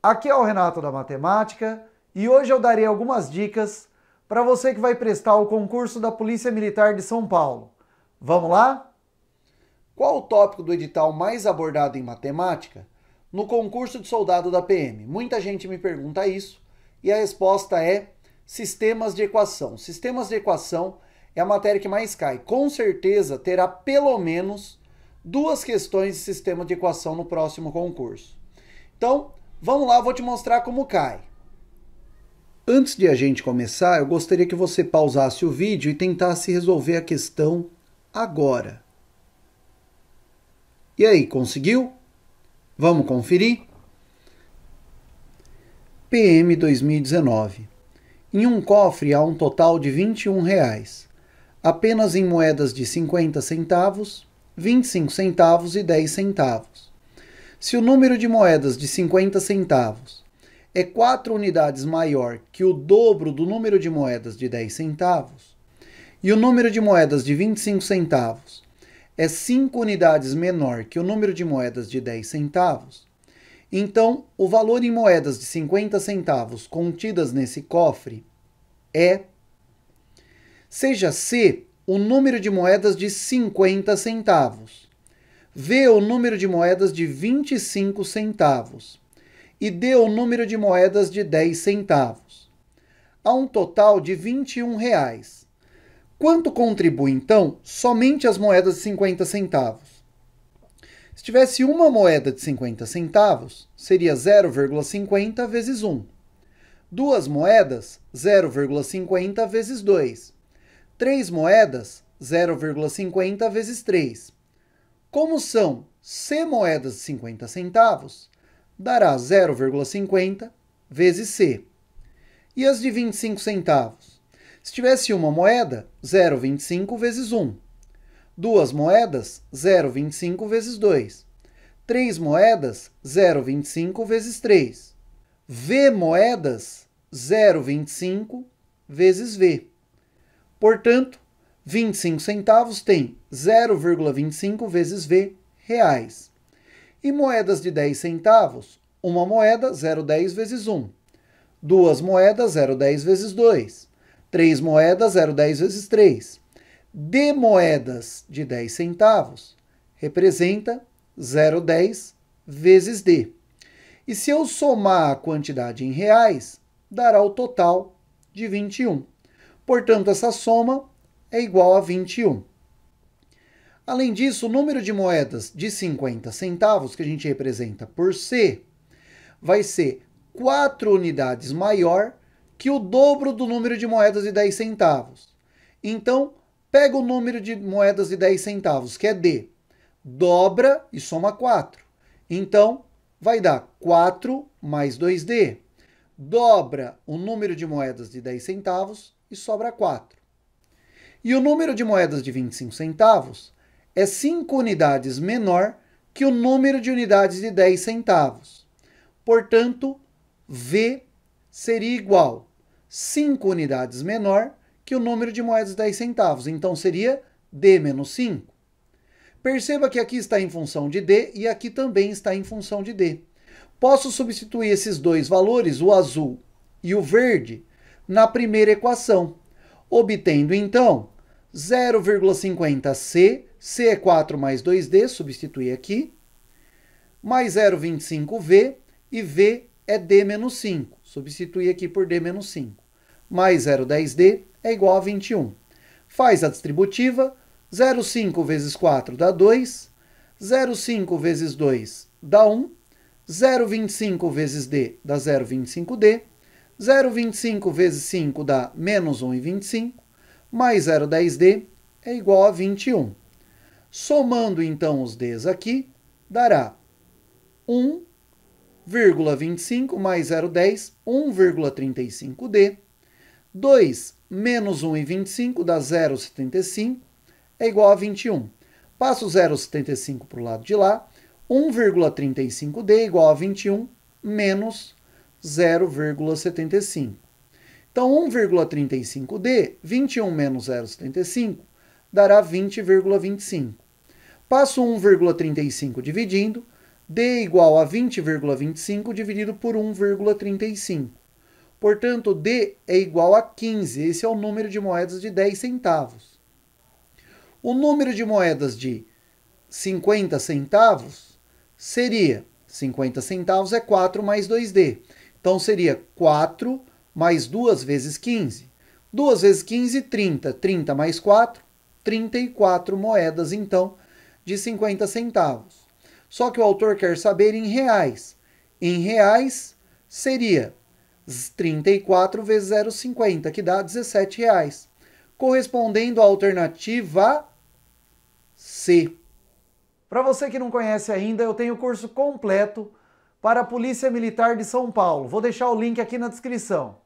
Aqui é o Renato da Matemática e hoje eu darei algumas dicas para você que vai prestar o concurso da Polícia Militar de São Paulo. Vamos lá? Qual o tópico do edital mais abordado em matemática? No concurso de soldado da PM. Muita gente me pergunta isso e a resposta é sistemas de equação. Sistemas de equação é a matéria que mais cai. Com certeza terá pelo menos duas questões de sistema de equação no próximo concurso. Então, Vamos lá, vou te mostrar como cai. Antes de a gente começar, eu gostaria que você pausasse o vídeo e tentasse resolver a questão agora. E aí, conseguiu? Vamos conferir? PM 2019. Em um cofre há um total de R$ 21. Reais. Apenas em moedas de 50 centavos, 25 centavos e 10 centavos. Se o número de moedas de 50 centavos é 4 unidades maior que o dobro do número de moedas de 10 centavos, e o número de moedas de 25 centavos é 5 unidades menor que o número de moedas de 10 centavos, então o valor em moedas de 50 centavos contidas nesse cofre é, seja C, o número de moedas de 50 centavos vê o número de moedas de 25 centavos e dê o número de moedas de 10 centavos. Há um total de 21 reais. Quanto contribui, então, somente as moedas de 50 centavos? Se tivesse uma moeda de 50 centavos, seria 0,50 vezes 1. Duas moedas, 0,50 vezes 2. Três moedas, 0,50 vezes 3. Como são C moedas de 50 centavos, dará 0,50 vezes C. E as de 25 centavos? Se tivesse uma moeda, 0,25 vezes 1. Duas moedas, 0,25 vezes 2. Três moedas, 0,25 vezes 3. V moedas, 0,25 vezes V. Portanto, 25 centavos tem 0,25 vezes V reais. E moedas de 10 centavos, uma moeda 0,10 vezes 1, duas moedas 0,10 vezes 2, três moedas 0,10 vezes 3. De moedas de 10 centavos, representa 0,10 vezes D. E se eu somar a quantidade em reais, dará o total de 21. Portanto, essa soma é igual a 21. Além disso, o número de moedas de 50 centavos, que a gente representa por C, vai ser 4 unidades maior que o dobro do número de moedas de 10 centavos. Então, pega o número de moedas de 10 centavos, que é D, dobra e soma 4. Então, vai dar 4 mais 2D. Dobra o número de moedas de 10 centavos e sobra 4. E o número de moedas de 25 centavos é 5 unidades menor que o número de unidades de 10 centavos. Portanto, V seria igual 5 unidades menor que o número de moedas de 10 centavos. Então, seria D menos 5. Perceba que aqui está em função de D e aqui também está em função de D. Posso substituir esses dois valores, o azul e o verde, na primeira equação obtendo então 0,50C, C é 4 mais 2D, substituir aqui, mais 0,25V e V é D menos 5, substituir aqui por D menos 5, mais 0,10D é igual a 21. Faz a distributiva, 0,5 vezes 4 dá 2, 0,5 vezes 2 dá 1, 0,25 vezes D dá 0,25D, 0,25 vezes 5 dá menos 1,25, mais 0,10D é igual a 21. Somando então os Ds aqui, dará 1,25 mais 0,10, 1,35D. 2 menos 1,25 dá 0,75, é igual a 21. Passo 0,75 para o lado de lá, 1,35D é igual a 21 menos 0,75. Então, 1,35D, 21 menos 0,75, dará 20,25. Passo 1,35 dividindo, D igual a 20,25 dividido por 1,35. Portanto, D é igual a 15. Esse é o número de moedas de 10 centavos. O número de moedas de 50 centavos seria 50 centavos é 4 mais 2D. Então seria 4 mais 2 vezes 15. 2 vezes 15, 30. 30 mais 4, 34 moedas, então, de 50 centavos. Só que o autor quer saber em reais. Em reais seria 34 vezes 0,50, que dá 17 reais, correspondendo à alternativa C. Para você que não conhece ainda, eu tenho o curso completo para a Polícia Militar de São Paulo. Vou deixar o link aqui na descrição.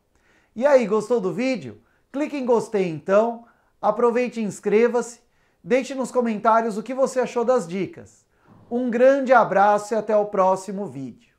E aí, gostou do vídeo? Clique em gostei então, aproveite e inscreva-se, deixe nos comentários o que você achou das dicas. Um grande abraço e até o próximo vídeo.